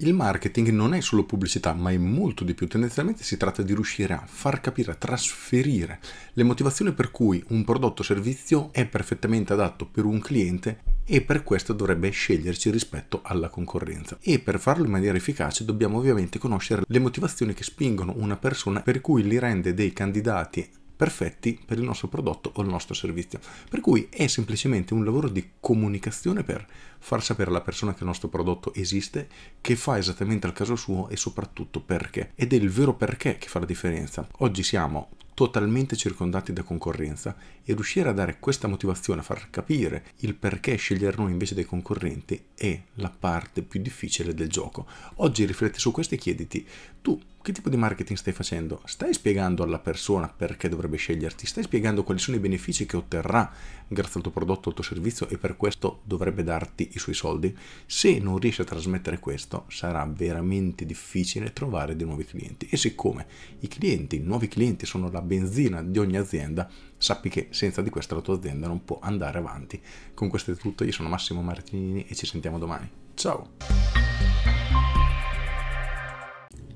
Il marketing non è solo pubblicità, ma è molto di più. Tendenzialmente si tratta di riuscire a far capire, a trasferire le motivazioni per cui un prodotto o servizio è perfettamente adatto per un cliente e per questo dovrebbe sceglierci rispetto alla concorrenza. E per farlo in maniera efficace dobbiamo ovviamente conoscere le motivazioni che spingono una persona per cui li rende dei candidati perfetti per il nostro prodotto o il nostro servizio. Per cui è semplicemente un lavoro di comunicazione per far sapere alla persona che il nostro prodotto esiste, che fa esattamente al caso suo e soprattutto perché. Ed è il vero perché che fa la differenza. Oggi siamo totalmente circondati da concorrenza e riuscire a dare questa motivazione, a far capire il perché scegliere noi invece dei concorrenti è la parte più difficile del gioco. Oggi rifletti su questo e chiediti, tu che tipo di marketing stai facendo? Stai spiegando alla persona perché dovrebbe sceglierti? Stai spiegando quali sono i benefici che otterrà grazie al tuo prodotto, al tuo servizio e per questo dovrebbe darti i suoi soldi? Se non riesci a trasmettere questo, sarà veramente difficile trovare dei nuovi clienti. E siccome i clienti, i nuovi clienti sono la benzina di ogni azienda, sappi che senza di questo la tua azienda non può andare avanti. Con questo è tutto, io sono Massimo Martinini e ci sentiamo domani. Ciao!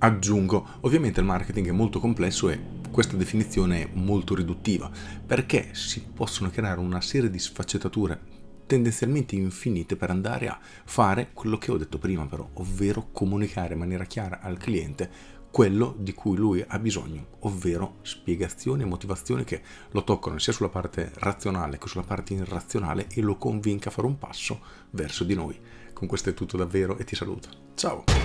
aggiungo, ovviamente il marketing è molto complesso e questa definizione è molto riduttiva, perché si possono creare una serie di sfaccettature tendenzialmente infinite per andare a fare quello che ho detto prima però, ovvero comunicare in maniera chiara al cliente quello di cui lui ha bisogno, ovvero spiegazioni e motivazioni che lo toccano sia sulla parte razionale che sulla parte irrazionale e lo convinca a fare un passo verso di noi. Con questo è tutto davvero e ti saluto. Ciao!